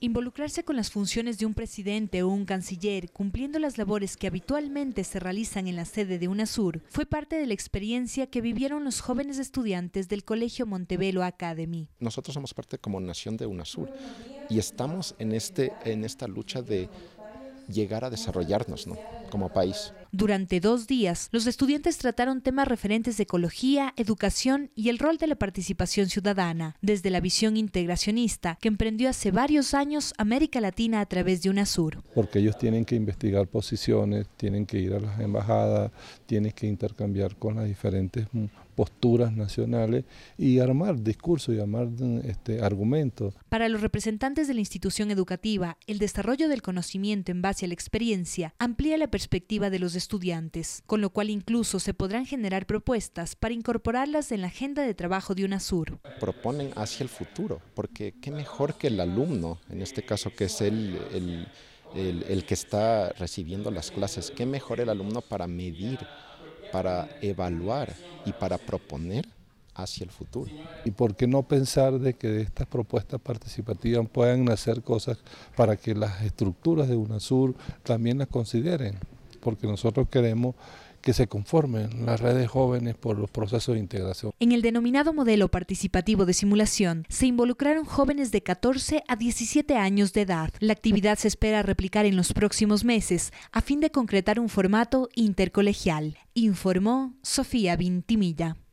Involucrarse con las funciones de un presidente o un canciller, cumpliendo las labores que habitualmente se realizan en la sede de UNASUR, fue parte de la experiencia que vivieron los jóvenes estudiantes del Colegio Montebello Academy. Nosotros somos parte como nación de UNASUR y estamos en, este, en esta lucha de llegar a desarrollarnos como país. Durante dos días, los estudiantes trataron temas referentes de ecología, educación y el rol de la participación ciudadana, desde la visión integracionista que emprendió hace varios años América Latina a través de UNASUR. Porque ellos tienen que investigar posiciones, tienen que ir a las embajadas, tienen que intercambiar con las diferentes mm, posturas nacionales y armar discursos y armar mm, este, argumentos. Para los representantes de la institución educativa, el desarrollo del conocimiento en base a la experiencia amplía la perspectiva de los estudiantes, con lo cual incluso se podrán generar propuestas para incorporarlas en la agenda de trabajo de UNASUR. Proponen hacia el futuro, porque qué mejor que el alumno, en este caso que es el, el, que está recibiendo las clases, qué mejor el alumno para medir, para evaluar y para proponer hacia el futuro. ¿Y por qué no pensar de que estas propuestas participativas puedan hacer cosas para que las estructuras de UNASUR también las consideren? porque nosotros queremos que se conformen las redes jóvenes por los procesos de integración. En el denominado modelo participativo de simulación se involucraron jóvenes de 14 a 17 años de edad. La actividad se espera replicar en los próximos meses a fin de concretar un formato intercolegial, informó Sofía Vintimilla.